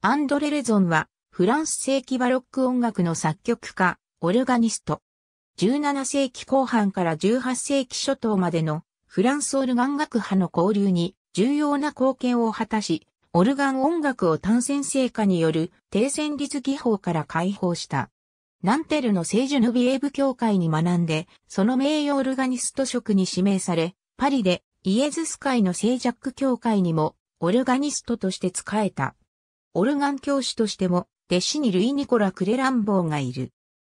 アンドレ・レゾンは、フランス世紀バロック音楽の作曲家、オルガニスト。17世紀後半から18世紀初頭までのフランスオルガン学派の交流に重要な貢献を果たし、オルガン音楽を単線成果による低旋律技法から解放した。ナンテルの聖ジュヌビエーブ教会に学んで、その名誉オルガニスト職に指名され、パリでイエズス会の聖ジャック教会にもオルガニストとして仕えた。オルガン教師としても、弟子にルイ・ニコラ・クレランボーがいる。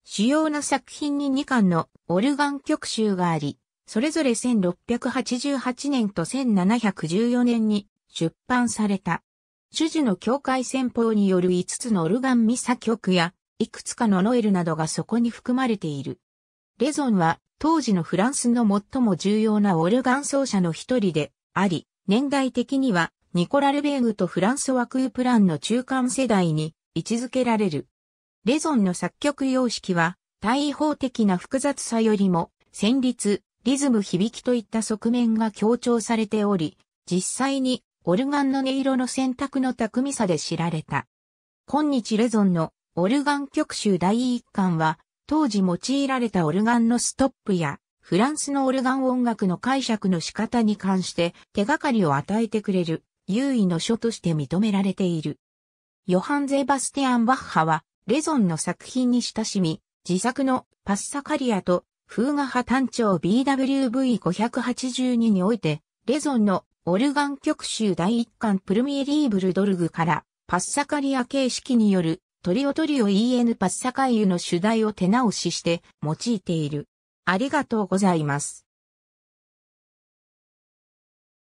主要な作品に2巻のオルガン曲集があり、それぞれ1688年と1714年に出版された。主樹の教会戦法による5つのオルガンミサ曲や、いくつかのノエルなどがそこに含まれている。レゾンは当時のフランスの最も重要なオルガン奏者の一人であり、年代的にはニコラ・ルベーグとフランソワ・クープランの中間世代に位置づけられる。レゾンの作曲様式は、対位法的な複雑さよりも、旋律、リズム響きといった側面が強調されており、実際にオルガンの音色の選択の巧みさで知られた。今日レゾンのオルガン曲集第一巻は、当時用いられたオルガンのストップや、フランスのオルガン音楽の解釈の仕方に関して手がかりを与えてくれる。優位の書として認められている。ヨハン・ゼバスティアン・バッハは、レゾンの作品に親しみ、自作のパッサカリアと風画派単調 BWV582 において、レゾンのオルガン曲集第1巻プルミエリーブルドルグからパッサカリア形式によるトリオトリオ EN パッサカイユの主題を手直しして用いている。ありがとうございます。